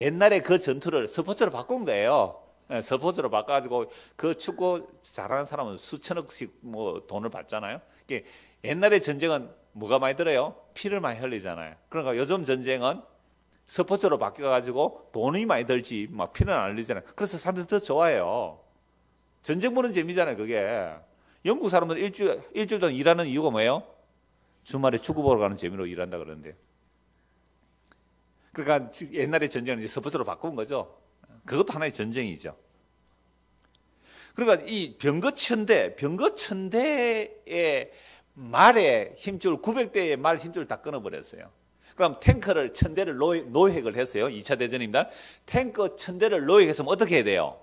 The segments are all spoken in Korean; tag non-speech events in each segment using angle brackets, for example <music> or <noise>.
옛날에 그 전투를 스포츠로 바꾼 거예요. 예, 스포츠로 바꿔가지고 그 축구 잘하는 사람은 수천억씩 뭐 돈을 받잖아요. 이게 옛날에 전쟁은 뭐가 많이 들어요? 피를 많이 흘리잖아요. 그러니까 요즘 전쟁은 스포츠로 바뀌어가지고 돈이 많이 들지 막 피는 안 흘리잖아요. 그래서 사람들 더 좋아해요. 전쟁 보는 재미잖아요. 그게 영국 사람들 일주일 일주일 동안 일하는 이유가 뭐예요? 주말에 축구 보러 가는 재미로 일한다 그러는데. 그러니까 옛날의 전쟁을 이제 서포트로 바꾼 거죠. 그것도 하나의 전쟁이죠. 그러니까 이 병거천대, 병거천대의 말에 힘줄, 900대의 말 힘줄 다 끊어버렸어요. 그럼 탱크를 천대를 노획, 을 했어요. 2차 대전입니다. 탱크 천대를 노획했으면 어떻게 해야 돼요?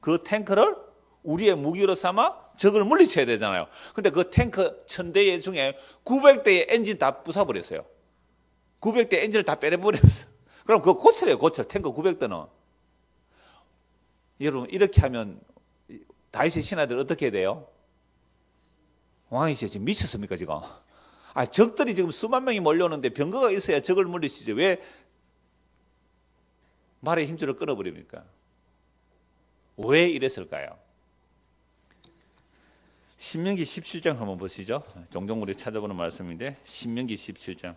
그 탱크를 우리의 무기로 삼아 적을 물리쳐야 되잖아요. 근데 그 탱크 천대 중에 900대의 엔진 다 부숴버렸어요. 900대 엔진을 다 빼내버렸어. <laughs> 그럼 그거 고쳐요, 고쳐. 탱크 900대는. 여러분, 이렇게 하면 다윗의 신하들 어떻게 돼요? 왕이 지금 미쳤습니까, 지금? 아, 적들이 지금 수만 명이 몰려오는데 병거가 있어야 적을 물리치지. 왜 말의 힘줄을 끊어버립니까? 왜 이랬을까요? 신명기 17장 한번 보시죠. 종종 우리 찾아보는 말씀인데 신명기 17장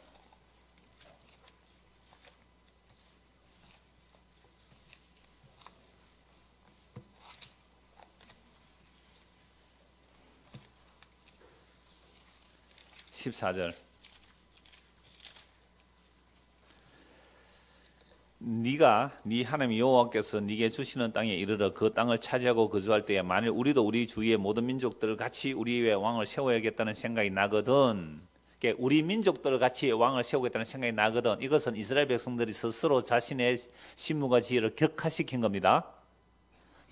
24절. 네가 네 하나님 여호와께서 네게 주시는 땅에 이르러 그 땅을 차지하고 거주할 때에 만일 우리도 우리 주위의 모든 민족들을 같이 우리의 왕을 세워야겠다는 생각이 나거든 그러니까 우리 민족들을 같이 왕을 세우겠다는 생각이 나거든 이것은 이스라엘 백성들이 스스로 자신의 신무가 지혜를 격화시킨 겁니다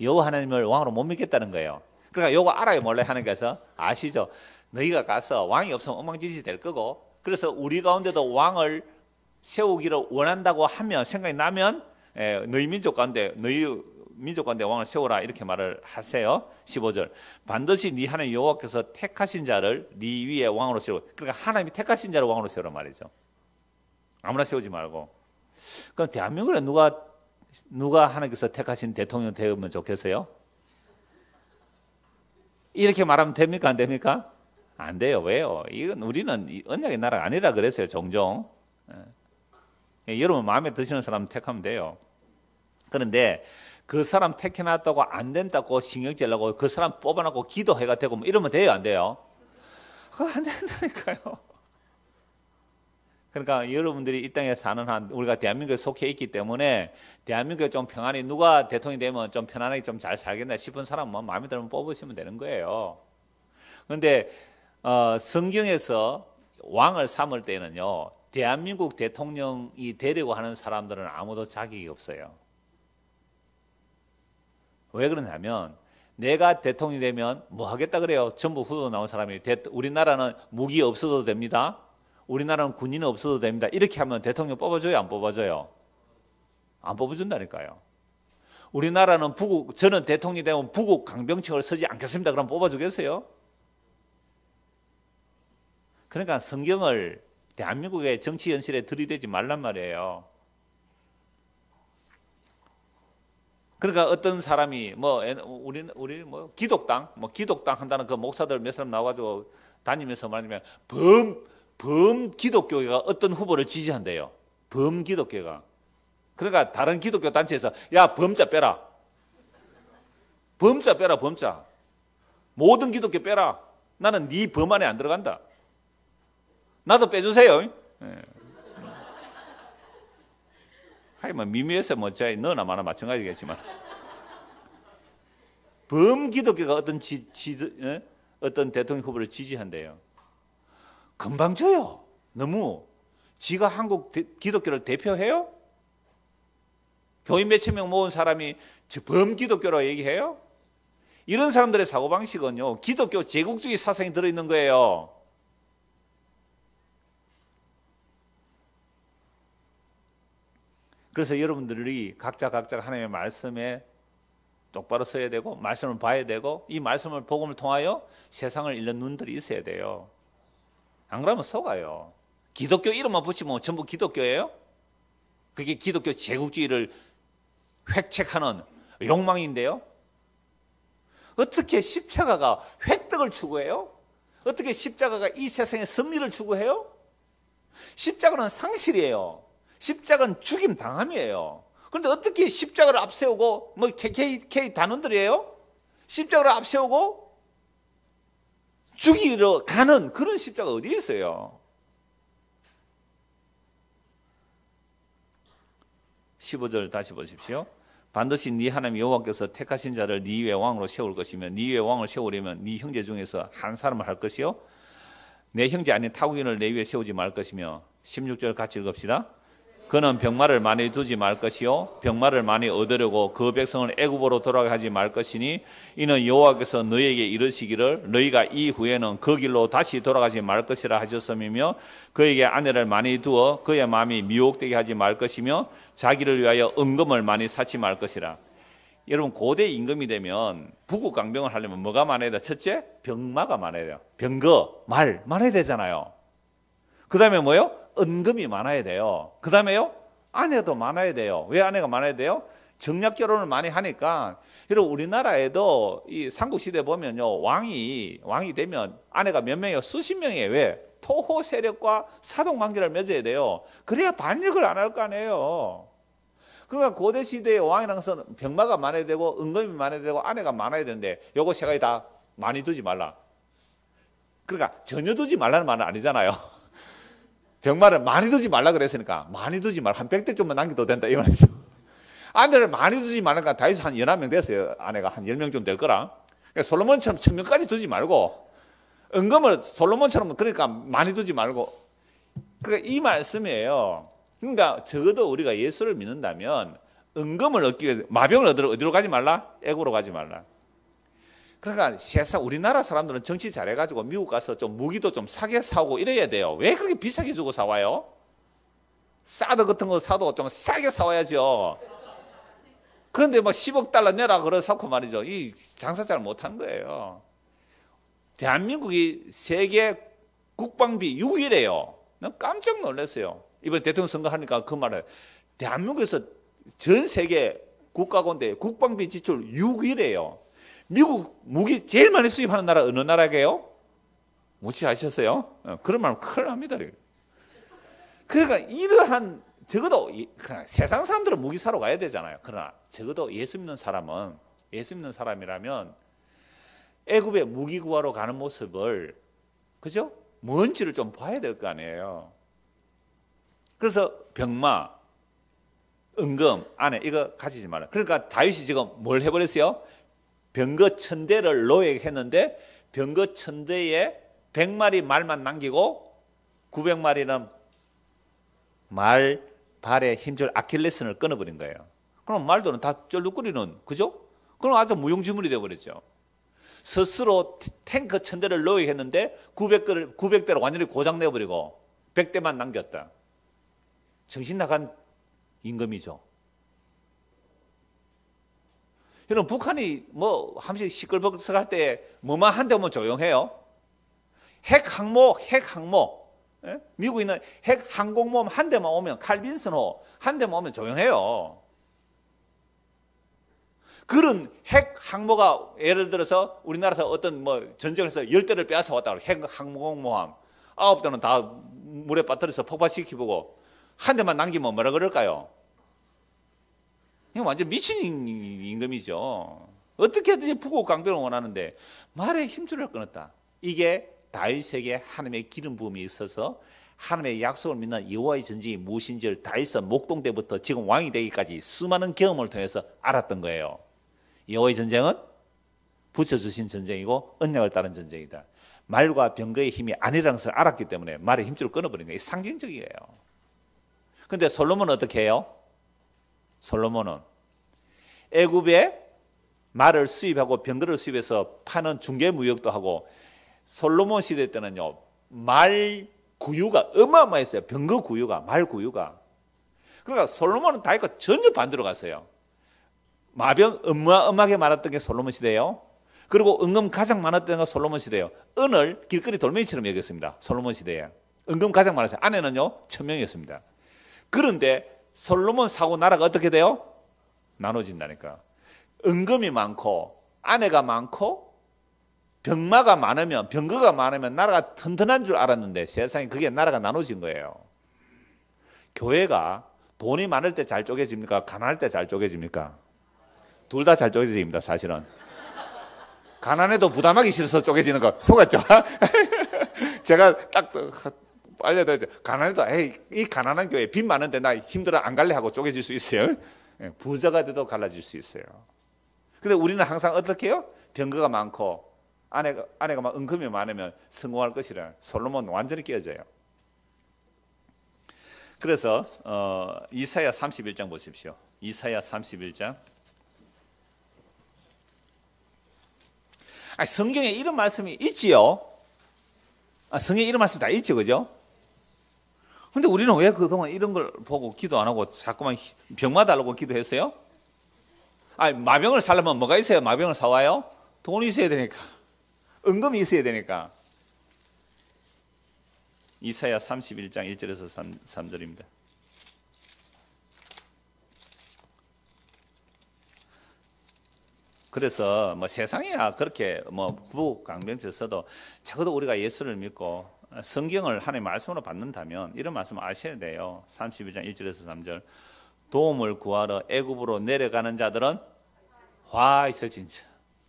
여호 와 하나님을 왕으로 못 믿겠다는 거예요 그러니까 요거 알아요 몰래 하나님께서 아시죠 너희가 가서 왕이 없으면 엉망진창이 될 거고 그래서 우리 가운데도 왕을 세우기를 원한다고 하면 생각이 나면 에, 예, 너희 민족 가운데 너희 민족 가운데 왕을 세우라 이렇게 말을 하세요. 15절. 반드시 네 하나님 여호와께서 택하신 자를 네 위에 왕으로 세우. 그러니까 하나님이 택하신 자를 왕으로 세우란 말이죠. 아무나 세우지 말고. 그럼 대한민국에 누가 누가 하나님께서 택하신 대통령 되면 좋겠어요? 이렇게 말하면 됩니까 안 됩니까? 안 돼요. 왜요? 이건 우리는 언약의 나라가 아니라 그랬어요. 종종. 예. 예, 여러분 마음에 드시는 사람 택하면 돼요. 그런데 그 사람 택해놨다고 안 된다고 신경질라고 그 사람 뽑아놓고 기도해가 되고 뭐 이러면 돼요 안 돼요? 안 된다니까요. 그러니까 여러분들이 이 땅에 사는 한 우리가 대한민국에 속해 있기 때문에 대한민국에 좀 평안히 누가 대통령이 되면 좀 편안하게 좀 잘 살겠나 싶은 사람만 뭐 마음에 들면 뽑으시면 되는 거예요. 그런데 어, 성경에서 왕을 삼을 때는요, 대한민국 대통령이 되려고 하는 사람들은 아무도 자격이 없어요. 왜 그러냐면, 내가 대통령이 되면 뭐 하겠다 그래요? 전부 후보 나온 사람이. 대, 우리나라는 무기 없어도 됩니다. 우리나라는 군인 없어도 됩니다. 이렇게 하면 대통령 뽑아줘요? 안 뽑아줘요? 안 뽑아준다니까요. 우리나라는 부국, 저는 대통령이 되면 부국 강병책을 쓰지 않겠습니다. 그럼 뽑아주겠어요? 그러니까 성경을 대한민국의 정치 현실에 들이대지 말란 말이에요. 그러니까 어떤 사람이 뭐 우리 우리 뭐 기독당 뭐 기독당 한다는 그 목사들 몇 사람 나와가지고 다니면서 말하면 범 범 기독교가 어떤 후보를 지지한대요. 범 기독교가 그러니까 다른 기독교 단체에서 야 범자 빼라 범자 빼라 범자 모든 기독교 빼라 나는 네 범 안에 안 들어간다. 나도 빼주세요. 예. 하이 뭐 미미해서 뭐지 너나 마나 마찬가지겠지만 범기독교가 어떤 지, 지, 에? 예? 어떤 대통령 후보를 지지한대요. 금방 져요. 너무 지가 한국 대, 기독교를 대표해요? 교인 몇천 명 모은 사람이 범기독교라고 얘기해요? 이런 사람들의 사고방식은요 기독교 제국주의 사상이 들어있는 거예요. 그래서 여러분들이 각자 각자 하나님의 말씀에 똑바로 써야 되고 말씀을 봐야 되고 이 말씀을 복음을 통하여 세상을 잃는 눈들이 있어야 돼요. 안 그러면 속아요. 기독교 이름만 붙이면 전부 기독교예요? 그게 기독교 제국주의를 획책하는 욕망인데요. 어떻게 십자가가 획득을 추구해요? 어떻게 십자가가 이 세상의 승리를 추구해요? 십자가는 상실이에요. 십자가는 죽임 당함이에요. 그런데 어떻게 십자가를 앞세우고 뭐 KK 단원들이에요? 십자가를 앞세우고 죽이러 가는 그런 십자가 어디 있어요? 15절 다시 보십시오. 반드시 네 하나님 여호와께서 택하신 자를 네 위에 왕으로 세울 것이며 네 위에 왕을 세우려면 네 형제 중에서 한 사람을 할 것이요 내 형제 아닌 타국인을 내 위에 세우지 말 것이며 16절 같이 읽읍시다. 그는 병마를 많이 두지 말 것이요 병마를 많이 얻으려고 그 백성을 애굽으로 돌아가지말 것이니 이는 여호와께서 너희에게 이르시기를 너희가 이후에는 그 길로 다시 돌아가지 말 것이라 하셨음이며 그에게 아내를 많이 두어 그의 마음이 미혹되게 하지 말 것이며 자기를 위하여 은금을 많이 사치 말 것이라 여러분 고대 임금이 되면 부국 강병을 하려면 뭐가 많아야 돼? 첫째 병마가 많아야 돼요 병거 말 많아야 되잖아요 그 다음에 뭐요? 은금이 많아야 돼요. 그 다음에요? 아내도 많아야 돼요. 왜 아내가 많아야 돼요? 정략 결혼을 많이 하니까 여러분 우리나라에도 이 삼국 시대 보면요 왕이 왕이 되면 아내가 몇 명이에요 수십 명이에요 왜 토호 세력과 사동 관계를 맺어야 돼요 그래야 반역을 안 할 거 아니에요 그러니까 고대 시대의 왕이랑선 병마가 많아야 되고 은금이 많아야 되고 아내가 많아야 되는데 요거 세 가지 다 많이 두지 말라 그러니까 전혀 두지 말라는 말은 아니잖아요. 병마를 많이 두지 말라 그랬으니까 많이 두지 말. 한 100대 좀만 남겨도 된다. 이 말이죠. 아내를 많이 두지 말라니까 다윗이 한 열한 명 됐어요. 아내가 한열명좀 될 거라. 그러니까 솔로몬처럼 천명까지 두지 말고 은금을 솔로몬처럼 그러니까 많이 두지 말고 그러니까 이 말씀이에요. 그러니까 적어도 우리가 예수를 믿는다면 은금을 얻기 위해 마병을 얻으러 어디로 가지 말라? 애고로 가지 말라. 그러니까 세상 우리나라 사람들은 정치 잘해가지고 미국 가서 좀 무기도 좀 사게 사고 이래야 돼요. 왜 그렇게 비싸게 주고 사와요? 사드 같은 거 사도 좀 싸게 사와야죠. 그런데 뭐 10억 달러 내라 그러사고 말이죠. 이 장사 잘 못한 거예요. 대한민국이 세계 국방비 6위래요. 난 깜짝 놀랐어요. 이번 대통령 선거하니까 그 말을 대한민국에서 전 세계 국가 건데 국방비 지출 6위래요. 미국 무기 제일 많이 수입하는 나라 어느 나라게요? 못지 아셨어요? 어, 그런 말은 큰일 납니다. 그러니까 이러한 적어도 세상 사람들은 무기 사러 가야 되잖아요. 그러나 적어도 예수 믿는 사람은 예수 믿는 사람이라면 애굽에 무기 구하러 가는 모습을 그죠? 뭔지를 좀 봐야 될 거 아니에요. 그래서 병마, 은금, 안에 이거 가지지 마라. 그러니까 다윗이 지금 뭘 해버렸어요? 병거 천대를 노획했는데 병거 천대에 100마리 말만 남기고 900마리는 말 발에 힘줄 아킬레스를 끊어버린 거예요. 그럼 말들은 다 쩔룩거리는 그죠? 그럼 아주 무용지물이 되어버렸죠. 스스로 탱크 천대를 노획했는데 9 0 0 900대를 완전히 고장내버리고 100대만 남겼다. 정신 나간 임금이죠. 여러분 북한이 뭐 한씩 시끌벅적할 때 뭐만 한데 면 조용해요. 핵 항모, 핵 항모. 예? 미국에 있는 핵 항공모함 한 대만 오면 칼빈슨호 한 대만 오면 조용해요. 그런 핵 항모가 예를 들어서 우리나라에서 어떤 뭐 전쟁에서 열 대를 빼앗아 왔다고 핵 항공모함 아홉 대는 다 물에 빠뜨려서 폭발시키고 한 대만 남기면 뭐라 그럴까요? 이거 완전 미친 임금이죠. 어떻게든지 부고 강변을 원하는데 말에 힘줄을 끊었다. 이게 다윗에게 하나님의 기름 부음이 있어서 하나님의 약속을 믿는 여호와의 전쟁이 무엇인지를 다윗서 목동대부터 지금 왕이 되기까지 수많은 경험을 통해서 알았던 거예요. 여호와의 전쟁은 붙여주신 전쟁이고 언약을 따른 전쟁이다. 말과 병거의 힘이 아니라는 것을 알았기 때문에 말의 힘줄을 끊어버린 거예요. 상징적이에요. 근데 솔로몬은 어떻게 해요? 솔로몬은 애굽에 말을 수입하고 병거를 수입해서 파는 중개 무역도 하고 솔로몬 시대 때는요 말 구유가 어마어마했어요 병거 구유가 말 구유가 그러니까 솔로몬은 다이거 전혀 반대로 갔어요 마병 어마어마하게 많았던 게 솔로몬 시대예요 그리고 은금 가장 많았던 게 솔로몬 시대예요 은을 길거리 돌멩이처럼 여겼습니다 솔로몬 시대에 은금 가장 많았어요 아내는요 천명이었습니다 그런데 솔로몬 사고 나라가 어떻게 돼요? 나눠진다니까. 은금이 많고 아내가 많고 병마가 많으면 병거가 많으면 나라가 튼튼한 줄 알았는데 세상에 그게 나라가 나눠진 거예요. 교회가 돈이 많을 때 잘 쪼개집니까? 가난할 때 잘 쪼개집니까? 둘 다 잘 쪼개집니다, 사실은. 가난해도 부담하기 싫어서 쪼개지는 거, 속았죠? <laughs> 제가 딱 알려드렸죠. 가난해도, 에이, 이 가난한 교회 빚 많은데 나 힘들어 안 갈래 하고 쪼개질 수 있어요. 예, 부자가 돼도 갈라질 수 있어요. 근데 우리는 항상 어떻게 요 병거가 많고 아내가 아내가 막 은금이 많으면 성공할 것이라 솔로몬 완전히 깨져요 그래서 어, 이사야 31장 보십시오. 이사야 31장. 아, 성경에 이런 말씀이 있지요. 아, 성경에 이런 말씀 다 있죠, 그죠? 근데 우리는 왜 그동안 이런 걸 보고 기도 안 하고 자꾸만 병마 달라고 기도했어요? 아니, 마병을 살려면 뭐가 있어요? 마병을 사와요? 돈이 있어야 되니까. 은금이 있어야 되니까. 이사야 31장 1절에서 3, 절입니다 그래서 뭐 세상이야 그렇게 뭐 부강병 써도 적어도 우리가 예수를 믿고 성경을 하나님의 말씀으로 받는다면 이런 말씀 아셔야 돼요. 32장 1절에서 3절. 도움을 구하러 애굽으로 내려가는 자들은 화 있을진지.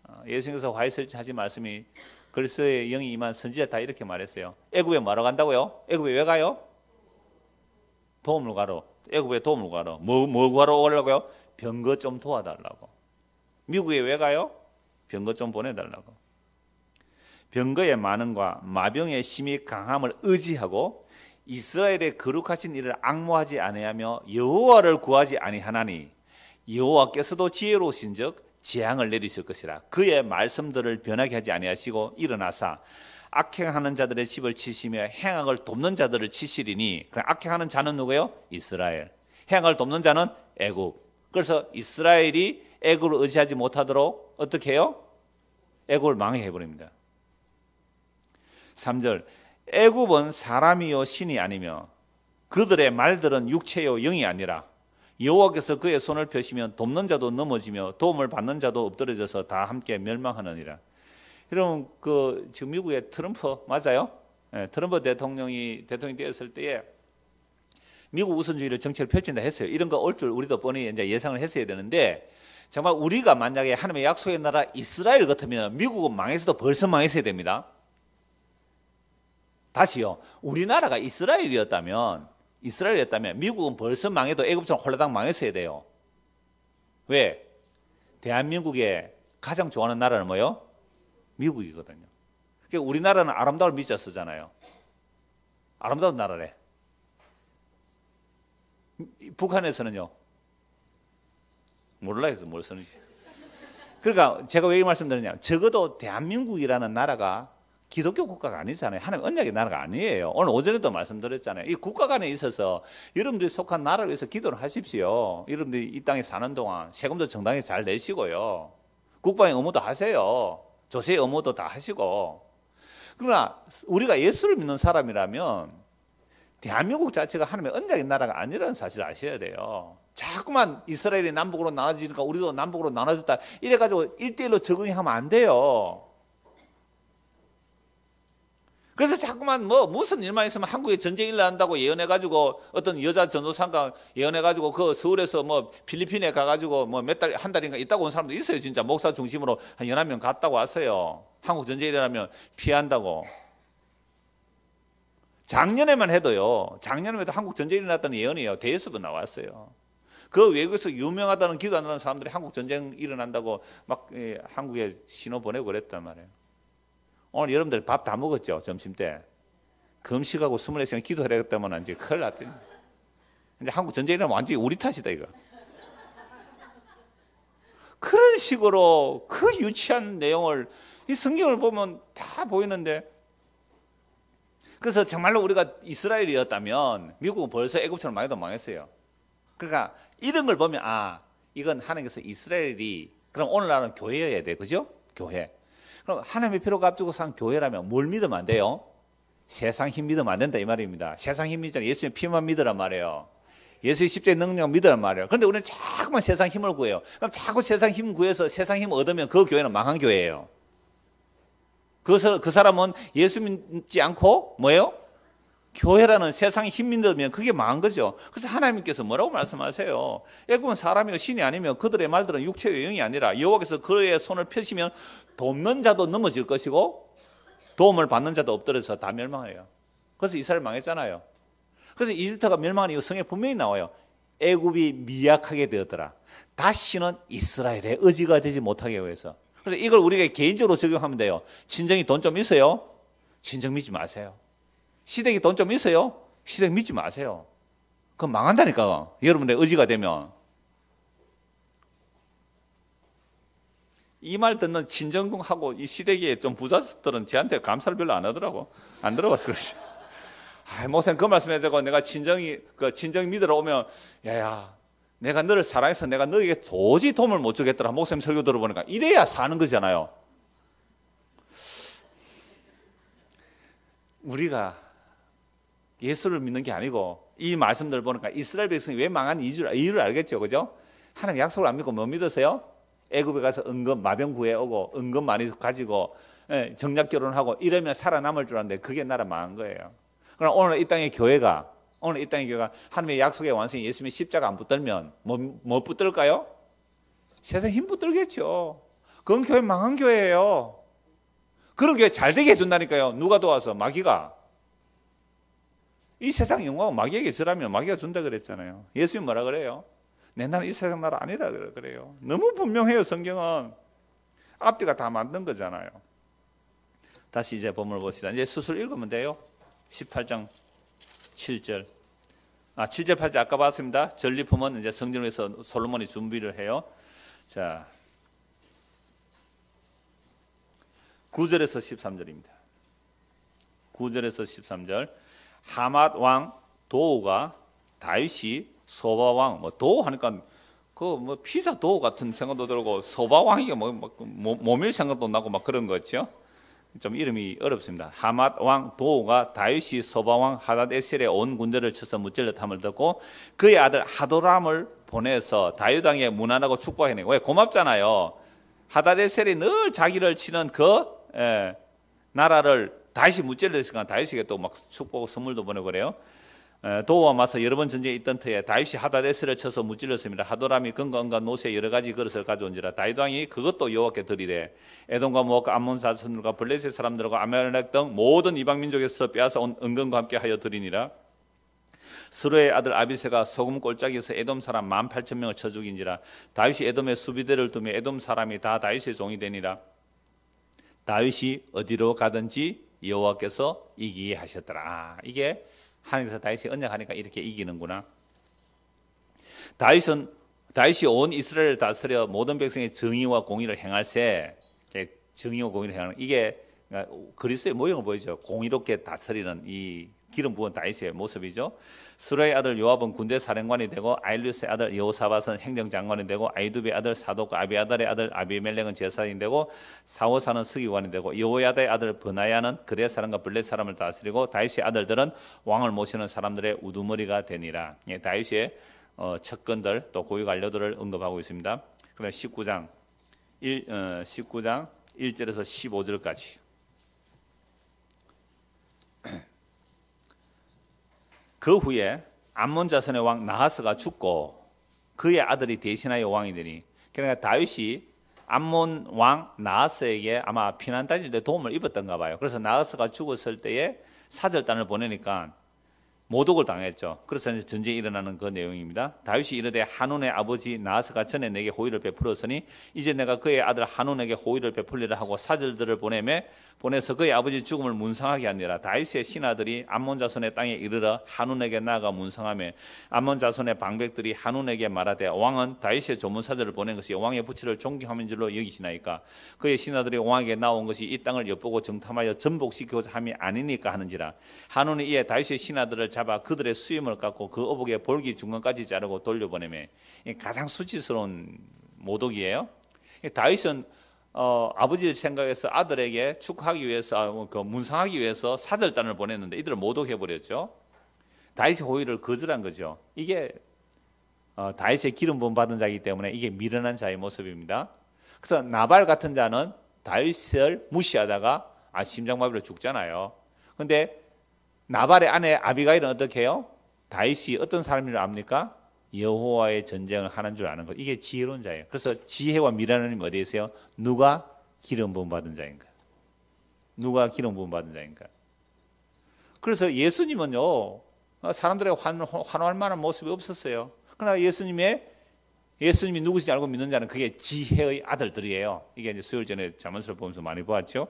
어, 예수님께서 화 있을지 하신 말씀이 글쎄의 영이 임한 선지자 다 이렇게 말했어요. 애굽에 뭐하러 간다고요? 애굽에 왜 가요? 도움을 가러. 애굽에 도움을 가러. 뭐, 뭐 구하러 오려고요? 병거 좀 도와달라고. 미국에 왜 가요? 병거 좀 보내달라고. 병거의 많음과 마병의 심히 강함을 의지하고 이스라엘의 거룩하신 일을 악모하지 아니하며 여호와를 구하지 아니하나니 여호와께서도 지혜로우신즉 재앙을 내리실 것이라 그의 말씀들을 변하게 하지 아니하시고 일어나사 악행하는 자들의 집을 치시며 행악을 돕는 자들을 치시리니 그 악행하는 자는 누구예요? 이스라엘. 행악을 돕는 자는 애국 그래서 이스라엘이 애국을 의지하지 못하도록 어떻게 해요? 애국을 망해 버립니다. 3절 애굽은 사람이요 신이 아니며 그들의 말들은 육체요 영이 아니라 여호와께서 그의 손을 펴시면 돕는 자도 넘어지며 도움을 받는 자도 엎드려져서 다 함께 멸망하느니라. 여러분 그 지금 미국의 트럼프 맞아요? 네, 트럼프 대통령이 대통령 되었을 때에 미국 우선주의를 정책을 펼친다 했어요. 이런 거 올 줄 우리도 뻔히 이제 예상을 했어야 되는데 정말 우리가 만약에 하나님의 약속의 나라 이스라엘 같으면 미국은 망해서도 벌써 망했어야 됩니다. 다시요. 우리나라가 이스라엘이었다면 이스라엘이었다면 미국은 벌써 망해도 애굽처럼 홀라당 망했어야 돼요. 왜? 대한민국의 가장 좋아하는 나라는 뭐요? 미국이거든요. 그러니까 우리나라는 아름다울 미자 쓰잖아요. 아름다운 나라래. 북한에서는요. 몰라 해서 뭘 쓰는지. 그러니까 제가 왜 이 말씀드리냐. 적어도 대한민국이라는 나라가 기독교 국가가 아니잖아요. 하나님 언약의 나라가 아니에요. 오늘 오전에도 말씀드렸잖아요. 이 국가 간에 있어서 여러분들이 속한 나라를 위해서 기도를 하십시오. 여러분들이 이 땅에 사는 동안 세금도 정당히 잘 내시고요. 국방의 의무도 하세요. 조세의 의무도다 하시고. 그러나 우리가 예수를 믿는 사람이라면 대한민국 자체가 하나님의 언약의 나라가 아니라는 사실을 아셔야 돼요. 자꾸만 이스라엘이 남북으로 나눠지니까 우리도 남북으로 나눠졌다. 이래가지고 일대일로 적응이 하면 안 돼요. 그래서 자꾸만 뭐 무슨 일만 있으면 한국에 전쟁 일 난다고 예언해 가지고 어떤 여자 전도사가 예언해 가지고 그 서울에서 뭐 필리핀에 가 가지고 뭐 몇 달 한 달인가 있다고 온 사람도 있어요. 진짜 목사 중심으로 한 여러 명 갔다고 왔어요. 한국 전쟁 일어나면 피한다고. 작년에만 해도요. 작년에도 한국 전쟁 일어났다는 예언이에요. 대에서도 나왔어요. 그 외국에서 유명하다는 기도 한다는 사람들이 한국 전쟁 일어난다고 막 예, 한국에 신호 보내고 그랬단 말이에요. 오늘 여러분들 밥 다 먹었죠? 점심 때. 금식하고 24시간 기도하려 했다면 이제 큰일 났대. 이제 한국 전쟁이라 완전히 우리 탓이다, 이거. 그런 식으로 그 유치한 내용을 이 성경을 보면 다 보이는데 그래서 정말로 우리가 이스라엘이었다면 미국은 벌써 애국처럼 많이도 망했어요. 그러니까 이런 걸 보면 아 이건 하나님께서 이스라엘이 그럼 오늘날은 교회여야 돼, 그죠? 교회. 그럼 하나님의 피로 값주고 산 교회라면 뭘 믿으면 안 돼요? 세상 힘 믿으면 안 된다 이 말입니다. 세상 힘 믿잖아요. 예수님 피만 믿으란 말이에요. 예수의 십자의 능력 믿으란 말이에요. 그런데 우리는 자꾸만 세상 힘을 구해요. 그럼 자꾸 세상 힘 구해서 세상 힘 얻으면 그 교회는 망한 교회예요. 그, 그 사람은 예수 믿지 않고 뭐예요? 교회라는 세상이 힘민다면 그게 망한 거죠. 그래서 하나님께서 뭐라고 말씀하세요? 애굽은 예, 사람이요 신이 아니며 그들의 말들은 육체의 영이 아니라 여호와께서 그의 손을 펴시면 돕는 자도 넘어질 것이고 도움을 받는 자도 엎드려서 다 멸망해요. 그래서 이스라엘 망했잖아요. 그래서 이집트가 멸망한 이유 성에 분명히 나와요. 애굽이 미약하게 되었더라. 다시는 이스라엘의 의지가 되지 못하게 해서. 그래서 이걸 우리가 개인적으로 적용하면 돼요. 친정이 돈 좀 있어요? 친정 믿지 마세요. 시댁이 돈 좀 있어요? 시댁 믿지 마세요. 그럼 망한다니까. 여러분의 의지가 되면. 이 말 듣는 진정궁하고 이 시댁이 좀 부자들은 제한테 감사를 별로 안 하더라고. 안 들어봤을 거지. 아, 이모님그 말씀해서 내가 진정이 그 진정 이 믿으러 오면 야야 내가 너를 사랑해서 내가 너에게 도저히 도움을 못 주겠더라. 목사 설교 들어보니까 이래야 사는 거잖아요. 우리가 예수를 믿는 게 아니고 이 말씀들 보니까 이스라엘 백성이 왜 망한 이유를, 알겠죠. 그죠? 하나님 약속을 안 믿고 뭐 믿으세요? 애굽에 가서 은금 마병 구해오고 은금 많이 가지고 예, 정략 결혼하고 이러면 살아남을 줄 알았는데 그게 나라 망한 거예요. 그럼 오늘 이 땅의 교회가 오늘 이 땅의 교회가 하나님의 약속의 완성이 예수님의 십자가 안 붙들면 뭐, 뭐 붙들까요? 세상 힘 붙들겠죠. 그건 교회 망한 교회예요. 그런 교회 잘 되게 해준다니까요. 누가 도와서 마귀가. 이 세상 영광은 마귀에게 절하면 마귀가 준다 그랬잖아요. 예수님 뭐라 그래요? 내 나라 이 세상 나라 아니라 그래요. 너무 분명해요, 성경은. 앞뒤가 다 맞는 거잖아요. 다시 이제 본문을 봅시다. 이제 수술 읽으면 돼요. 18장 7절. 아, 7절 8절 아까 봤습니다. 전리품은 이제 성전에서 솔로몬이 준비를 해요. 자. 9절에서 13절입니다. 9절에서 13절. 하맛 왕 도우가 다윗이 소바 왕 뭐 도우 하니까 그 뭐 피자 도우 같은 생각도 들고 소바 왕이가 뭐 몸일 뭐, 뭐, 생각도 나고 막 그런 거죠. 좀 이름이 어렵습니다. 하맛 왕 도우가 다윗이 소바 왕 하닷 에셀의 온 군대를 쳐서 무찔렀함을 듣고 그의 아들 하도람을 보내서 다윗 왕의 무난하고 축복해내고 왜 고맙잖아요. 하다데셀이늘 자기를 치는 그 에, 예, 나라를 다윗이 무찔렀으니까 다윗에게 또 막 축복 선물도 보내버려요. 도와 마서 여러 번 전쟁에 있던 터에 다윗이 하다데스를 쳐서 무찔렀습니다. 하도람이 건강과 노세 여러 가지 그릇을 가져온지라 다윗왕이 그것도 여호와께 드리되 에돔과 모압과 암몬사 선들과 블레셋 사람들과 아멜렉 등 모든 이방 민족에서 빼앗아 온 은근과 함께 하여 드리니라. 스루의 아들 아비세가 소금 골짜기에서 에돔 사람 만 팔천 명을 쳐 죽인지라 다윗이 에돔에 수비대를 두며 에돔 사람이 다 다윗의 종이 되니라. 다윗이 어디로 가든지 여호와께서 이기게 하셨더라. 아, 이게 하나님께서 다윗이 언약하니까 이렇게 이기는구나. 다윗은 다윗이 온 이스라엘을 다스려 모든 백성의 정의와 공의를 행할세. 정의와 공의를 행하는 이게 그러니까 그리스의 모형을 보이죠. 공의롭게 다스리는 이 기름 부은 다윗의 모습이죠. 스루의 아들 요압은 군대 사령관이 되고 아일루스의 아들 여호사밧은 행정장관이 되고 아이두비 아들 사독과 아비아달의 아들 아비멜렉은 제사인이 되고 사호사는 스기관이 되고 여호야다의 아들 브나야는 그레 사람과 블레 사람을 다스리고 다윗의 아들들은 왕을 모시는 사람들의 우두머리가 되니라. 예, 다윗의 어, 척근들또 고위 관료들을 언급하고 있습니다. 그다음 19장 1 어, 19장 1절에서 15절까지. 그 후에 암몬 자손의 왕 나하스가 죽고 그의 아들이 대신하여 왕이 되니 그러니까 다윗이 암몬 왕 나하스에게 아마 피난 다닐 때 도움을 입었던가 봐요. 그래서 나하스가 죽었을 때에 사절단을 보내니까 모독을 당했죠. 그래서 이제 전쟁이 일어나는 그 내용입니다. 다윗이 이르되 한온의 아버지 나하스가 전에 내게 호의를 베풀었으니 이제 내가 그의 아들 한온에게 호의를 베풀리라 하고 사절들을 보내매 보내서 그의 아버지 죽음을 문상하게 하니라 다윗의 신하들이 암몬 자손의 땅에 이르러 한운에게 나가 아 문상하며 암몬 자손의 방백들이 한운에게 말하되 왕은 다윗의 조문사들을 보낸 것이 왕의 부치를 존경하는 줄로 여기시나이까 그의 신하들이 왕에게 나온 것이 이 땅을 엿보고 정탐하여 전복시키고자 함이 아니니까 하는지라 한운이 이에 다윗의 신하들을 잡아 그들의 수임을 깎고 그 어복의 볼기 중간까지 자르고 돌려보내매 가장 수치스러운 모독이에요. 다윗은 어, 아버지를 생각에서 아들에게 축하하기 위해서 아, 뭐, 그 문상하기 위해서 사절단을 보냈는데 이들을 모독해 버렸죠. 다윗의 호의를 거절한 거죠. 이게 어, 다윗의 기름 부음 받은 자이기 때문에 이게 미련한 자의 모습입니다. 그래서 나발 같은 자는 다윗을 무시하다가 아, 심장마비로 죽잖아요. 그런데 나발의 아내 아비가일은 어떻게 해요? 다윗이 어떤 사람이라 압니까? 여호와의 전쟁을 하는 줄 아는 것. 이게 지혜로운 자예요. 그래서 지혜와 미련은 어디에 있어요? 누가 기름 부음 받은 자인가? 누가 기름 부음 받은 자인가? 그래서 예수님은요. 사람들의 환, 환호할 만한 모습이 없었어요. 그러나 예수님의 예수님이 누구신지 알고 믿는 자는 그게 지혜의 아들들이에요. 이게 이제 수요일 전에 자문서를 보면서 많이 보았죠.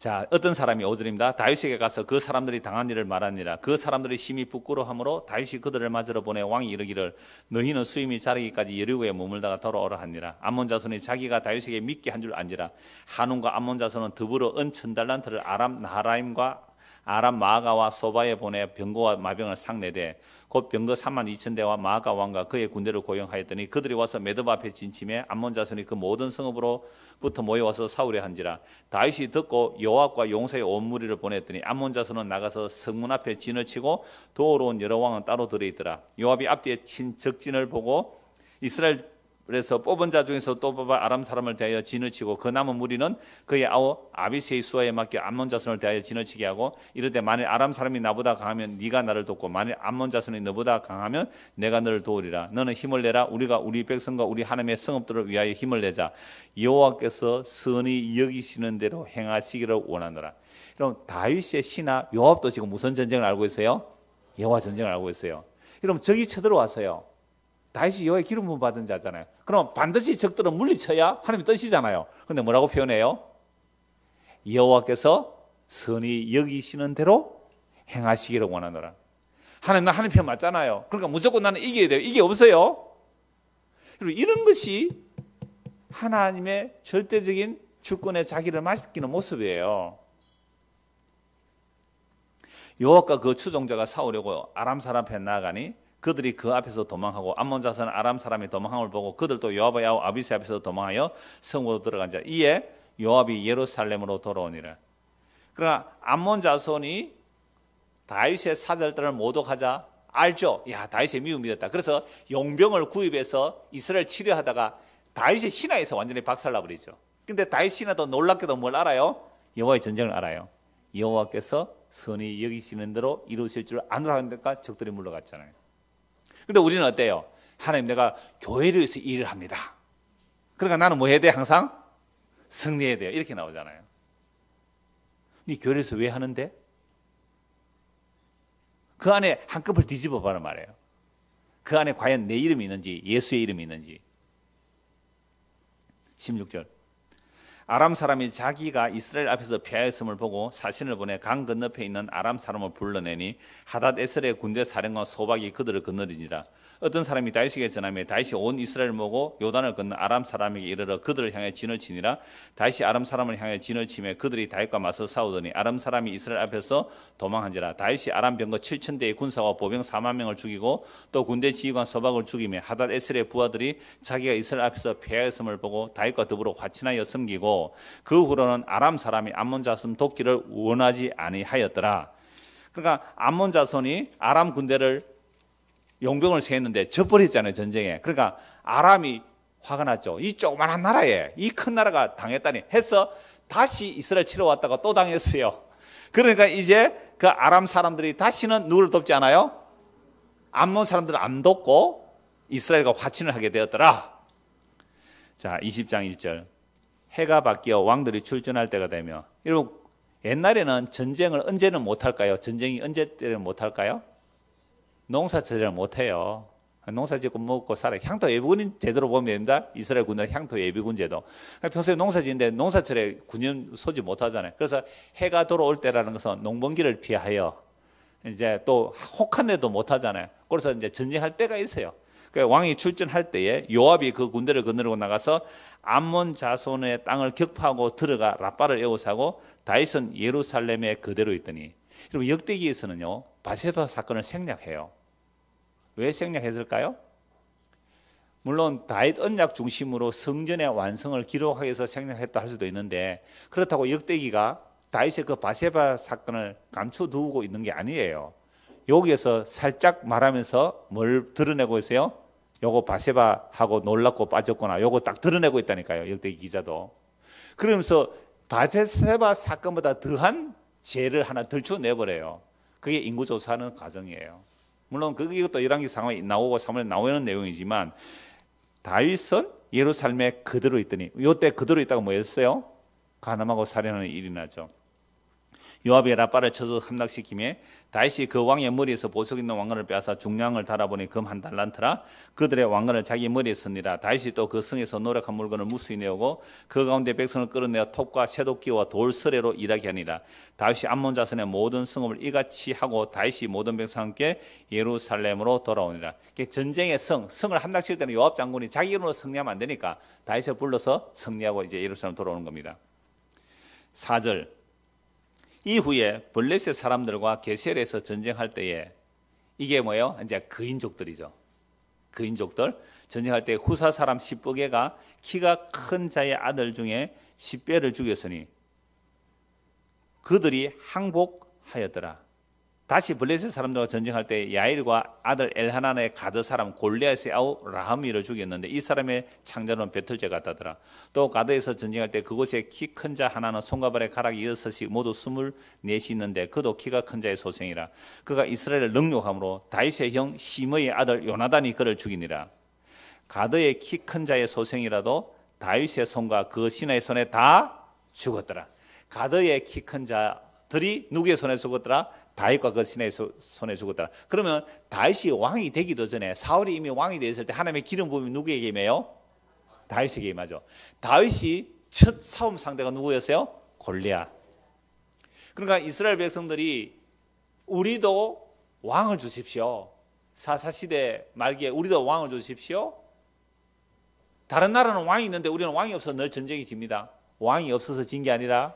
자, 어떤 사람이 오절입니다 다윗에게 가서 그 사람들이 당한 일을 말하니라. 그 사람들이 심히 부끄러함으로 다윗이 그들을 맞으러 보내 왕이 이르기를 너희는 수임이 자르기까지 여리고에 머물다가 돌아오라 하니라. 암몬 자손이 자기가 다윗에게 믿게 한줄 아니라 한운과 암몬 자손은 더불어 은천 달란트를 아람 나하라임과 아람 마가와 소바에 보내 병거와 마병을 상내되 곧 병거 3만 2천 대와 마가 왕과 그의 군대를 고용하였더니 그들이 와서 메듭 앞에 진침해 암몬 자손이 그 모든 성읍으로부터 모여와서 사우려 한지라 다윗이 듣고 여호와과 용사의 온 무리를 보냈더니 암몬 자손은 나가서 성문 앞에 진을 치고 도로 온 여러 왕은 따로 들어 있더라 요압이 앞뒤에 친 적진을 보고 이스라엘 그래서 뽑은 자 중에서 또 뽑아 아람 사람을 대하여 진을 치고 그 남은 무리는 그의 아우 아비세의 수하에 맡겨 암몬 자손을 대하여 진을 치게 하고 이르되 만일 아람 사람이 나보다 강하면 네가 나를 돕고 만일 암몬 자손이 너보다 강하면 내가 너를 도우리라 너는 힘을 내라 우리가 우리 백성과 우리 하나님의 성읍들을 위하여 힘을 내자 여호와께서 선히 여기시는 대로 행하시기를 원하노라 그럼 다윗의 신하 요압도 지금 무슨 전쟁을 알고 있어요? 여호와 전쟁을 알고 있어요. 그럼 적이 쳐들어와서요. 다시 여호와의 기름을 받은 자잖아요. 그럼 반드시 적들을 물리쳐야 하나님 뜻이잖아요. 근데 뭐라고 표현해요? 여호와께서 선이 여기시는 대로 행하시기를 원하노라. 하나님 나 하나님 편 맞잖아요. 그러니까 무조건 나는 이겨야 돼요. 이게 없어요. 그리고 이런 것이 하나님의 절대적인 주권에 자기를 맡기는 모습이에요. 여호와가 그 추종자가 사오려고 아람 사람 앞에 나가니 그들이 그 앞에서 도망하고 암몬 자손 아람 사람이 도망함을 보고 그들도 요압의 아우 아비세 앞에서 도망하여 성으로 들어간 자 이에 요압이 예루살렘으로 돌아오니라 그러나 암몬 자손이 다윗의 사절단을 모독하자 알죠. 야 다윗의 미움이 됐다. 그래서 용병을 구입해서 이스라엘 치료하다가 다윗의 신하에서 완전히 박살나버리죠. 근데 다윗 신하도 놀랍게도 뭘 알아요? 여호와의 전쟁을 알아요. 여호와께서 선이 여기시는 대로 이루실 줄 아느라 하데까 적들이 물러갔잖아요. 근데 우리는 어때요? 하나님 내가 교회를 위해서 일을 합니다. 그러니까 나는 뭐 해야 돼? 항상 승리해야 돼요. 이렇게 나오잖아요. 네 교회에서 왜 하는데? 그 안에 한꺼풀 뒤집어 봐라 말이에요. 그 안에 과연 내 이름이 있는지 예수의 이름이 있는지. 16절. 아람 사람이 자기가 이스라엘 앞에서 피하였음을 보고 사신을 보내 강 건너편에 있는 아람 사람을 불러내니 하닷 에셀의 군대 사령관 소박이 그들을 건너리니라 어떤 사람이 다윗에게 전하며 다윗이 온 이스라엘 을 보고 요단을 건너 아람 사람에게 이르러 그들을 향해 진을 치니라 다윗이 아람 사람을 향해 진을 치며 그들이 다윗과 맞서 싸우더니 아람 사람이 이스라엘 앞에서 도망한지라 다윗이 아람 병거 7천 대의 군사와 보병 4만 명을 죽이고 또 군대 지휘관 서박을 죽이며 하달 에셀의 부하들이 자기가 이스라엘 앞에서 패하였음을 보고 다윗과 더불어 화친하여 섬기고 그 후로는 아람 사람이 암몬 자손 돕기를 원하지 아니하였더라. 그러니까 암몬 자손이 아람 군대를 용병을 세웠는데 져버렸잖아요, 전쟁에. 그러니까 아람이 화가 났죠. 이 조그만한 나라에, 이 큰 나라가 당했다니 해서 다시 이스라엘 치러 왔다가 또 당했어요. 그러니까 이제 그 아람 사람들이 다시는 누구를 돕지 않아요? 암몬 사람들을 안 돕고 이스라엘과 화친을 하게 되었더라. 자, 20장 1절. 해가 바뀌어 왕들이 출전할 때가 되며, 여러분, 옛날에는 전쟁을 언제는 못할까요? 전쟁이 언제 때는 못할까요? 농사 제대로 못해요. 농사 짓고 먹고 살아. 향토 예비군 제대로 보면 됩니다. 이스라엘 군대 향토 예비군 제도. 그러니까 평소에 농사 짓는데 농사철에 군인 소지 못하잖아요. 그래서 해가 돌아올 때라는 것은 농번기를 피하여 이제 또 혹한데도 못하잖아요. 그래서 이제 전쟁할 때가 있어요. 그러니까 왕이 출전할 때에 요압이 그 군대를 거느리고 나가서 암몬 자손의 땅을 격파하고 들어가 라빠를 에우사고 다윗은 예루살렘에 그대로 있더니 여러 역대기에서는요 바세바 사건을 생략해요. 왜 생략했을까요? 물론 다윗 언약 중심으로 성전의 완성을 기록하기 위해서 생략했다 할 수도 있는데 그렇다고 역대기가 다윗의 그 바세바 사건을 감춰두고 있는 게 아니에요. 여기에서 살짝 말하면서 뭘 드러내고 있어요? 요거 바세바하고 놀랍고 빠졌구나. 요거 딱 드러내고 있다니까요. 역대기 기자도. 그러면서 바세바 사건보다 더한 죄를 하나 들춰내버려요. 그게 인구조사하는 과정이에요. 물론 그 이것도 1학기 상황이 나오고 3월에 나오는 내용이지만 다윗은 예루살렘에 그대로 있더니 요 때 그대로 있다가 뭐였어요? 가늠하고 살해하는 일이 나죠. 요압이 라빠를 쳐서 함락시키며 다시그 왕의 머리에서 보석 있는 왕관을 빼앗아 중량을 달아보니 금 한 달란트라 그들의 왕관을 자기 머리에 쓰니라 다윗또그 성에서 노력한 물건을 무수히 내오고 그 가운데 백성을 끌어내어 톱과 쇠도끼와 돌스레로 일하게 하니라 다윗 암몬 자손의 모든 성읍을 이같이 하고 다윗 모든 백성과 함께 예루살렘으로 돌아오니라 전쟁의 성 성을 함락칠 때는 요압 장군이 자기 이름으로 승리하면 안 되니까 다윗 불러서 승리하고 이제 예루살렘 돌아오는 겁니다 4절 이후에 블레셋 사람들과 게셀에서 전쟁할 때에 이게 뭐예요? 이제 그인족들이죠. 그인족들 전쟁할 때 후사 사람 10억에가 키가 큰 자의 아들 중에 10배를 죽였으니 그들이 항복하였더라. 다시 블레셋 사람들과 전쟁할 때 야일과 아들 엘하나의 가드 사람 골리앗의 아우 라함이를 죽였는데 이 사람의 창자는 배틀제 같다더라. 또 가드에서 전쟁할 때 그곳에 키큰 자 하나는 손과 발에 가락이 여섯이 모두 스물 넷이 있는데 그도 키가 큰 자의 소생이라. 그가 이스라엘을 능욕함으로 다윗의 형 심의 아들 요나단이 그를 죽이니라. 가드의 키 큰 자의 소생이라도 다윗의 손과 그 신의 손에 다 죽었더라. 가드의 키 큰 자들이 누구의 손에 죽었더라? 다윗과 그 신의 손에 죽었다. 그러면 다윗이 왕이 되기도 전에 사울이 이미 왕이 되었을 때 하나님의 기름 부음이 누구에게 임해요? 다윗에게 임하죠. 다윗이 첫 싸움 상대가 누구였어요? 골리앗. 그러니까 이스라엘 백성들이 우리도 왕을 주십시오. 사사 시대 말기에 우리도 왕을 주십시오. 다른 나라는 왕이 있는데 우리는 왕이 없어 늘 전쟁이 집니다. 왕이 없어서 진 게 아니라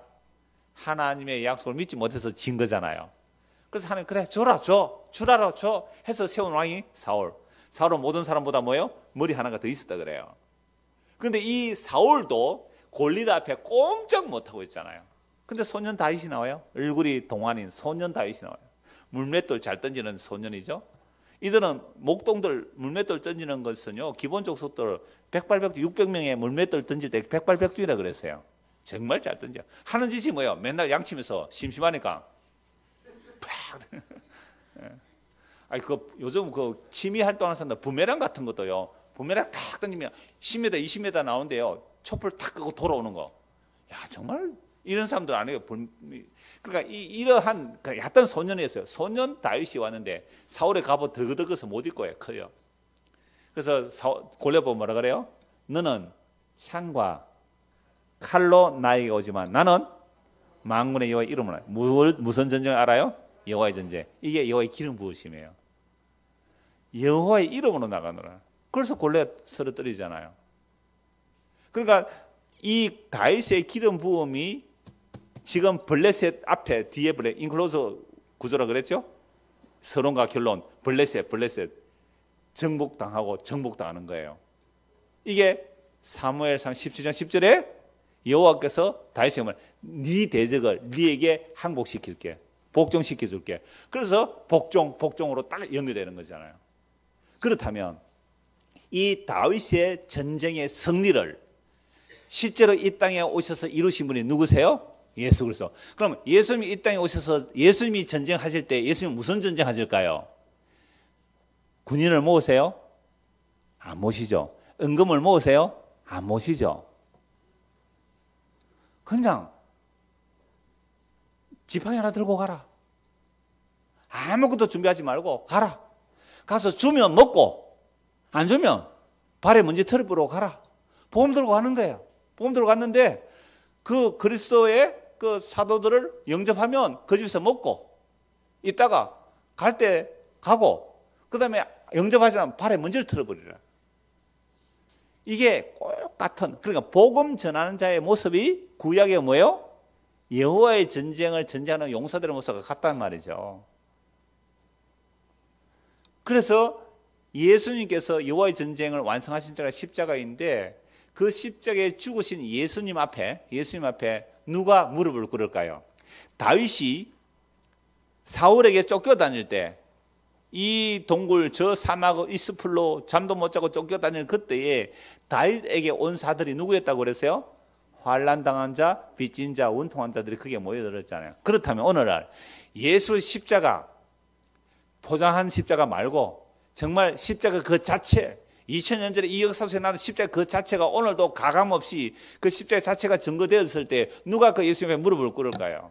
하나님의 약속을 믿지 못해서 진 거잖아요. 그래서 하나님 그래 줘라 줘 주라라 줘 해서 세운 왕이 사울. 사울은 모든 사람보다 뭐요? 머리 하나가 더 있었다 그래요. 그런데 이 사울도 골리다 앞에 꼼짝 못하고 있잖아요. 근데 소년 다윗이 나와요. 얼굴이 동안인 소년 다윗이 나와요. 물맷돌 잘 던지는 소년이죠. 이들은 목동들 물맷돌 던지는 것은요. 기본적 속도를 백발백두 600명의 물맷돌 던질 때 백발백두이라 그랬어요. 정말 잘 던져. 하는 짓이 뭐예요? 맨날 양치면서 심심하니까 촥. <laughs> 아니 그 요즘 그 취미 활동하는 사람들 부메랑 같은 것도요. 부메랑 탁 던지면 10m, 20m 나온대요. 촛불 탁 끄고 돌아오는 거. 야 정말 이런 사람들 아니에요. 그러니까 이, 러한 약간 그 소년이었어요. 소년 다윗이 왔는데 사울의 갑옷 더그더그서 못 입고 요 커요. 그래서 골려보 뭐라 그래요? 너는 상과 칼로 나에게 오지만 나는 망군의 여호와 이름을 무슨 전쟁 알아요? 여호와의 전쟁. 이게 여호와의 기름 부으심이에요. 여호와의 이름으로 나가노라. 그래서 골래 쓰러뜨리잖아요. 그러니까 이 다윗의 기름 부음이 지금 블레셋 앞에 뒤에 블레 인클로저 구조라 그랬죠? 서론과 결론 블레셋 블레셋 정복당하고 정복당하는 거예요. 이게 사무엘상 17장 10절에 여호와께서 다윗에 말네 대적을 네에게 항복시킬게. 복종시켜 줄게. 그래서 복종, 복종으로 딱 연결되는 거잖아요. 그렇다면 이 다윗의 전쟁의 승리를 실제로 이 땅에 오셔서 이루신 분이 누구세요? 예수 그리스도. 그럼 예수님이 이 땅에 오셔서 예수님이 전쟁하실 때예수님 무슨 전쟁 하실까요? 군인을 모으세요? 안 모시죠. 은금을 모으세요? 안 모시죠. 그냥 지팡이 하나 들고 가라. 아무것도 준비하지 말고 가라. 가서 주면 먹고 안 주면 발에 먼지 털어보러 가라. 보험 들고 가는 거예요. 보험 들고 갔는데 그 그리스도의 그 사도들을 영접하면 그 집에서 먹고 있다가 갈 때 가고 그 다음에 영접하지 않으면 발에 먼지를 털어버리라. 이게 꼭 같은 그러니까 복음 전하는 자의 모습이 구약의 뭐예요? 여호와의 전쟁을 전쟁하는 용사들의 모습과 같단 말이죠. 그래서 예수님께서 여호와의 전쟁을 완성하신 자가 십자가인데 그 십자가에 죽으신 예수님 앞에 예수님 앞에 누가 무릎을 꿇을까요? 다윗이 사울에게 쫓겨다닐 때 이 동굴 저 사막 이스풀로 잠도 못 자고 쫓겨다니 그때에 다윗에게 온 사들이 누구였다고 그랬어요? 환란 당한 자, 빚진 자, 원통한 자들이 그게 모여들었잖아요. 그렇다면 오늘날 예수 십자가 포장한 십자가 말고 정말 십자가 그 자체 2000년 전에 이 역사서에 나온 십자가 그 자체가 오늘도 가감없이 그 십자가 자체가 증거되었을 때 누가 그 예수님의 무릎을 꿇을까요?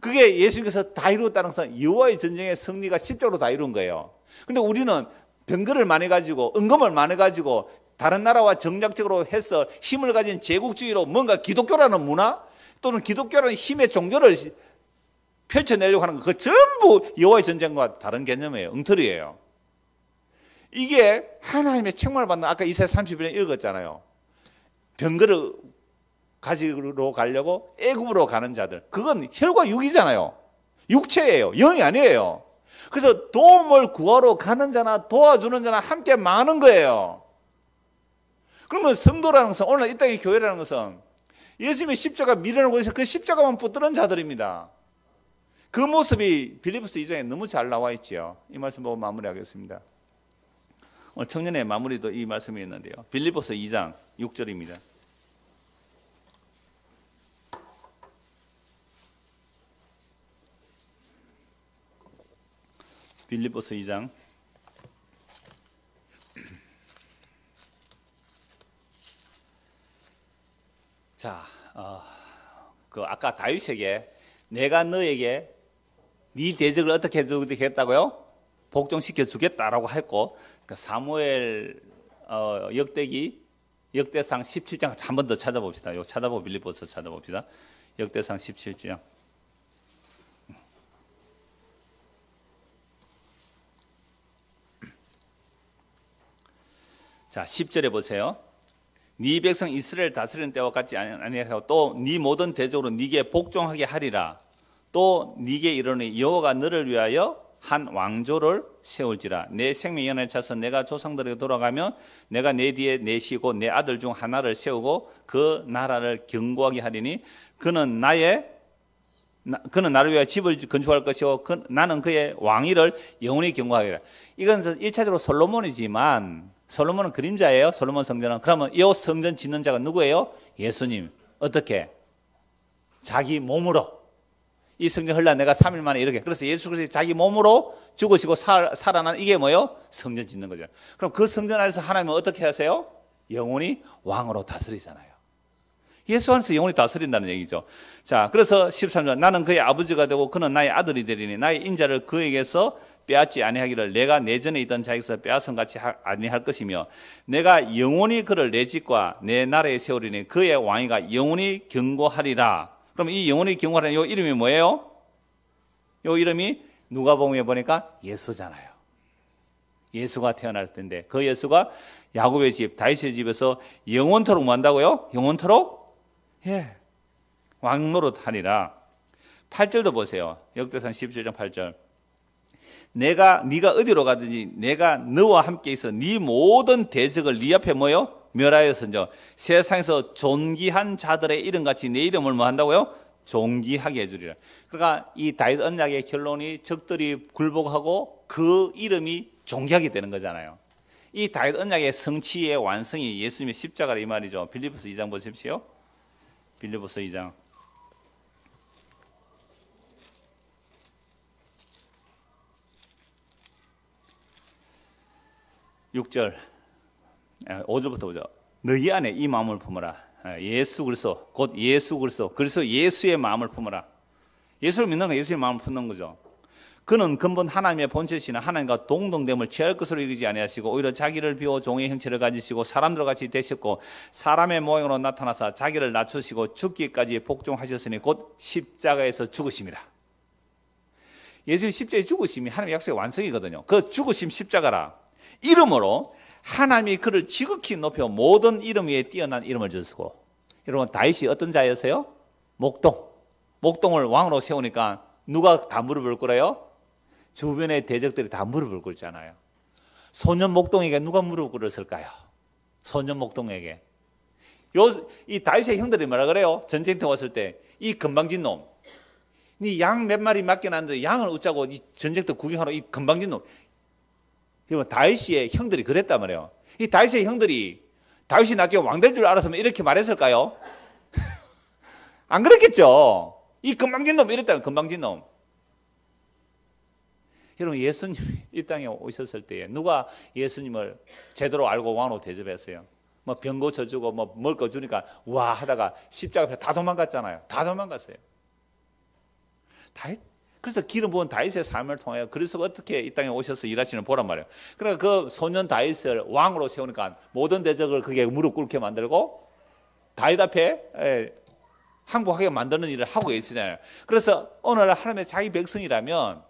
그게 예수님께서 다 이루었다는 것은 여호와의 전쟁의 승리가 십자로 다 이룬 거예요. 근데 우리는 병거를 많이 가지고 은금을 많이 가지고 다른 나라와 정략적으로 해서 힘을 가진 제국주의로 뭔가 기독교라는 문화 또는 기독교라는 힘의 종교를 펼쳐내려고 하는 그 전부 여호와의 전쟁과 다른 개념이에요. 엉터리예요. 이게 하나님의 책망을 받는 아까 이사 31년 읽었잖아요. 병거를 가지로 가려고 애굽으로 가는 자들. 그건 혈과 육이잖아요. 육체예요. 영이 아니에요. 그래서 도움을 구하러 가는 자나 도와주는 자나 함께 많은 거예요. 그러면 성도라는 것은 오늘 이 땅의 교회라는 것은 예수님의 십자가 밀어내고 여서그 십자가만 붙드는 자들입니다. 그 모습이 빌리스 2장에 너무 잘 나와 있지요. 이 말씀 보고 마무리하겠습니다. 오늘 청년의 마무리도 이 말씀이 있는데요. 빌리스 2장 6절입니다. 빌리보스 2장 자, 어, 그 아까 다윗에게 내가 너에게 네 대적을 어떻게 해주겠다고요? 복종시켜 주겠다라고 했고 그 사무엘 어, 역대기 역대상 17장 한 번 더 찾아봅시다. 요 찾아보 빌리보서 찾아봅시다. 역대상 17장. 자, 10절에 보세요. 네 백성 이스라엘 다스리는 때와 같지 아니하고 또 네 모든 대적으로 네게 복종하게 하리라 또 네게 이르니 여호와가 너를 위하여 한 왕조를 세울지라 내 생명이 연에 차서 내가 조상들에게 돌아가면 내가 내 뒤에 내시고 내 아들 중 하나를 세우고 그 나라를 견고하게 하리니 그는 나의 나, 그는 나를 위하여 집을 건축할 것이오 그, 나는 그의 왕위를 영원히 경고하리라 이건 일차적으로 솔로몬이지만 솔로몬은 그림자예요. 솔로몬 성전은. 그러면 이 성전 짓는 자가 누구예요? 예수님. 어떻게? 자기 몸으로. 이 성전 흘러 내가 3일 만에 이렇게. 그래서 예수 그리스도 자기 몸으로 죽으시고 살, 아난 이게 뭐예요? 성전 짓는 거죠. 그럼 그 성전 안에서 하나님은 어떻게 하세요? 영혼이 왕으로 다스리잖아요. 예수 안에서 영혼이 다스린다는 얘기죠. 자, 그래서 13절 나는 그의 아버지가 되고 그는 나의 아들이 되리니 나의 인자를 그에게서 빼앗지 아니하기를 내가 내전에 있던 자에게서 빼앗은 같이 아니할 것이며 내가 영원히 그를 내 집과 내 나라에 세우리니 그의 왕위가 영원히 경고하리라. 그럼 이 영원히 경고하라는 요 이름이 뭐예요? 이 이름이 누가보음 보니까 예수잖아요. 예수가 태어날 텐데 그 예수가 야곱의 집 다윗의 집에서 영원토록 만다고요? 뭐 영원토록 예. 왕노릇 하리라. 8절도 보세요. 역대상 17장 8절. 내가 네가 어디로 가든지 내가 너와 함께 있어 네 모든 대적을 네 앞에 모여 멸하여서 저 세상에서 존귀한 자들의 이름 같이 내 이름을 뭐 한다고요? 존귀하게 해주리라. 그러니까 이 다윗 언약의 결론이 적들이 굴복하고 그 이름이 존귀하게 되는 거잖아요. 이 다윗 언약의 성취의 완성이 예수님의 십자가라 이 말이죠. 빌리포스 2장 보십시오. 빌리포스 2장. 6절 5절부터 아, 보죠. 너희 안에 이 마음을 품어라. 아, 예수 그리스도 곧 예수 그리스도 그래서 예수의 마음을 품어라. 예수를 믿는 건 예수의 마음을 품는 거죠. 그는 근본 하나님의 본체시나 하나님과 동등됨을 취할 것으로 여기지 아니하시고 오히려 자기를 비워 종의 형체를 가지시고 사람들 같이 되셨고 사람의 모양으로 나타나사 자기를 낮추시고 죽기까지 복종하셨으니 곧 십자가에서 죽으심이라. 예수의 십자의 죽으심이 하나님의 약속의 완성이거든요. 그 죽으심 십자가라. 이름으로 하나님이 그를 지극히 높여 모든 이름 위에 뛰어난 이름을 주시고 여러분 다윗이 어떤 자였어요? 목동 목동을 왕으로 세우니까 누가 다 무릎을 꿇어요? 주변의 대적들이 다 무릎을 꿇잖아요 소년 목동에게 누가 무릎을 꿇었을까요? 소년 목동에게 요, 이 다윗의 형들이 뭐라 그래요? 전쟁터 왔을 때이 건방진 놈, 니양몇 마리 맡겨놨는데 양을 웃자고 이 전쟁터 구경하러 이 건방진 놈 여러분 다윗의 형들이 그랬단 말이에요. 이 다윗의 형들이 다윗이 나중에 왕 될 줄 알았으면 이렇게 말했을까요? <laughs> 안 그랬겠죠. 이 금방진 놈 이랬다면 금방진 놈. 여러분 예수님이 이 땅에 오셨을 때에 누가 예수님을 제대로 알고 왕으로 대접했어요? 뭐 병 고쳐주고 뭐 먹거 주니까 와 하다가 십자가 앞에 다 도망갔잖아요. 다 도망갔어요. 다윗 그래서 기름 부은 다윗의 삶을 통하여 그리스도가 어떻게 이 땅에 오셔서 일하시는 보란 말이에요. 그러니까 그 소년 다윗을 왕으로 세우니까 모든 대적을 그게 무릎 꿇게 만들고 다윗 앞에 예, 항복하게 만드는 일을 하고 계시잖아요. 그래서 오늘 하나님의 자기 백성이라면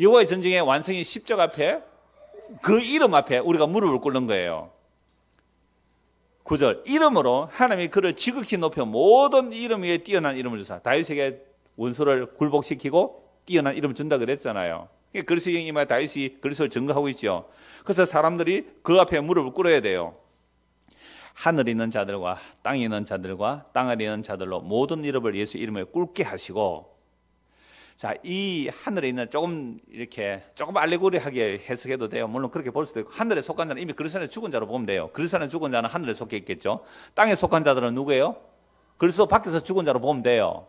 여호와의 전쟁의 완성이 십적 앞에 그 이름 앞에 우리가 무릎을 꿇는 거예요. 9절 이름으로 하나님이 그를 지극히 높여 모든 이름 위에 뛰어난 이름을 주사 다윗에게 원수를 굴복시키고 뛰어난 이름 을 준다 그랬잖아요. 그리스 형님과 다윗이 그리스를 증거하고 있죠. 그래서 사람들이 그 앞에 무릎을 꿇어야 돼요. 하늘에 있는 자들과 땅에 있는 자들과 땅 아래 있는 자들로 모든 이름을 예수 이름에 꿇게 하시고 자, 이 하늘에 있는 조금 이렇게 조금 알레고리하게 해석해도 돼요. 물론 그렇게 볼 수도 있고 하늘에 속한 자는 이미 그리스도에 죽은 자로 보면 돼요. 그리스도에 죽은 자는 하늘에 속해 있겠죠. 땅에 속한 자들은 누구예요? 그리스 밖에서 죽은 자로 보면 돼요.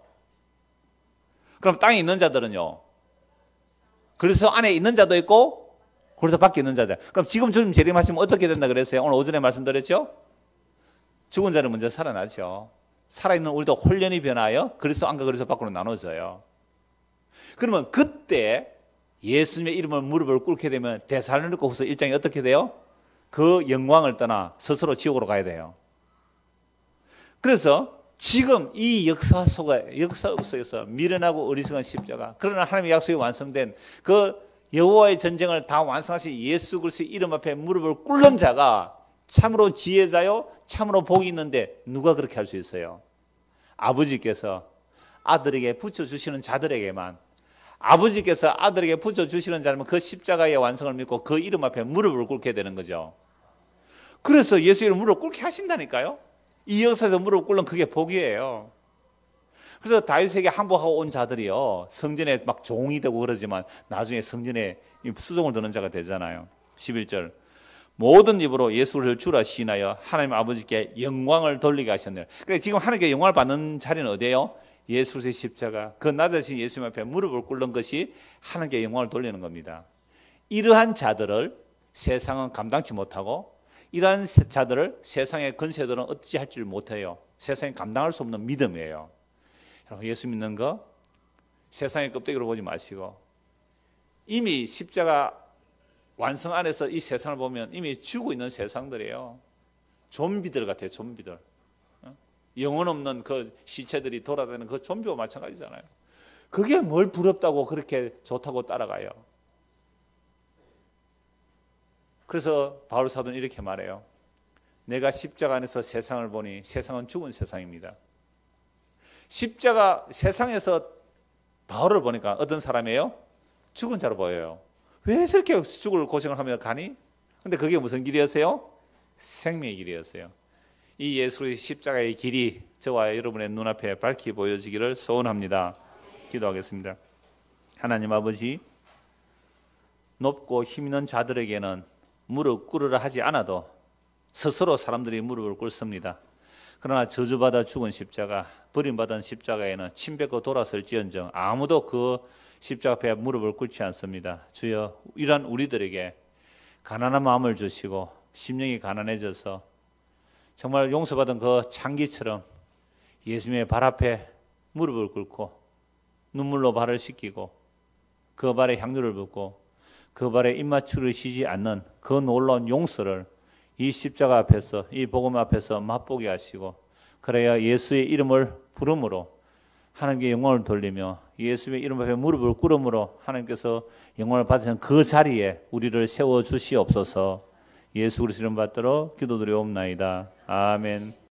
그럼 땅에 있는 자들은요. 그래서 안에 있는 자도 있고 그래서 밖에 있는 자들. 그럼 지금 주님 재림하시면 어떻게 된다 그랬어요? 오늘 오전에 말씀드렸죠? 죽은 자는 먼저 살아나죠. 살아있는 우리도 혼련이 변하여 그리스도 안과 그리스도 밖으로 나눠져요. 그러면 그때 예수님의 이름을 무릎을 꿇게 되면 대살로니고 후서 일장이 어떻게 돼요? 그 영광을 떠나 스스로 지옥으로 가야 돼요. 그래서 지금 이 역사 속에 역사 속에서 미련하고 어리석은 십자가 그러나 하나님의 약속이 완성된 그 여호와의 전쟁을 다 완성하신 예수 그리스도 이름 앞에 무릎을 꿇는 자가 참으로 지혜자요 참으로 복이 있는데 누가 그렇게 할 수 있어요? 아버지께서 아들에게 붙여 주시는 자들에게만 아버지께서 아들에게 붙여 주시는 자라면 그 십자가의 완성을 믿고 그 이름 앞에 무릎을 꿇게 되는 거죠. 그래서 예수 이름 무릎 꿇게 하신다니까요. 이 역사에서 무릎 꿇는 그게 복이에요. 그래서 다윗에게 항복하고 온 자들이요 성전에 막 종이 되고 그러지만 나중에 성전에 수종을 드는 자가 되잖아요. 11절 모든 입으로 예수를 주라 시인하여 하나님 아버지께 영광을 돌리게 하셨네요. 그러니까 지금 하나님께 영광을 받는 자리는 어디예요? 예수의 십자가 그 낮아진 예수님 앞에 무릎을 꿇는 것이 하나님께 영광을 돌리는 겁니다. 이러한 자들을 세상은 감당치 못하고 이러한 자들을 세상의 근세들은 어찌 할줄 못해요. 세상에 감당할 수 없는 믿음이에요. 여러분 예수 믿는 거 세상의 껍데기로 보지 마시고 이미 십자가 완성 안에서 이 세상을 보면 이미 죽고 있는 세상들이에요. 좀비들 같아요. 좀비들. 어? 영혼 없는 그 시체들이 돌아다니는 그 좀비와 마찬가지잖아요. 그게 뭘 부럽다고 그렇게 좋다고 따라가요. 그래서 바울 사도는 이렇게 말해요. 내가 십자가 안에서 세상을 보니 세상은 죽은 세상입니다. 십자가 세상에서 바울을 보니까 어떤 사람이에요? 죽은 자로 보여요. 왜 저렇게 죽을 고생을 하며 가니? 근데 그게 무슨 길이었어요? 생명의 길이었어요. 이 예수의 십자가의 길이 저와 여러분의 눈앞에 밝히 보여지기를 소원합니다. 기도하겠습니다. 하나님 아버지, 높고 힘 있는 자들에게는 무릎 꿇으라 하지 않아도 스스로 사람들이 무릎을 꿇습니다. 그러나 저주받아 죽은 십자가, 버림받은 십자가에는 침뱉고 돌아설지언정 아무도 그 십자가 앞에 무릎을 꿇지 않습니다. 주여, 이러 우리들에게 가난한 마음을 주시고 심령이 가난해져서 정말 용서받은 그 창기처럼 예수님의 발 앞에 무릎을 꿇고 눈물로 발을 씻기고 그 발에 향유를 붓고 그 발에 입맞추를 쉬지 않는 그 놀라운 용서를 이 십자가 앞에서 이 복음 앞에서 맛보게 하시고 그래야 예수의 이름을 부름으로 하나님께 영광을 돌리며 예수의 이름 앞에 무릎을 꿇음으로 하나님께서 영광을 받으신 그 자리에 우리를 세워 주시옵소서. 예수 그리스도 이름 받도록 기도드리옵나이다. 아멘.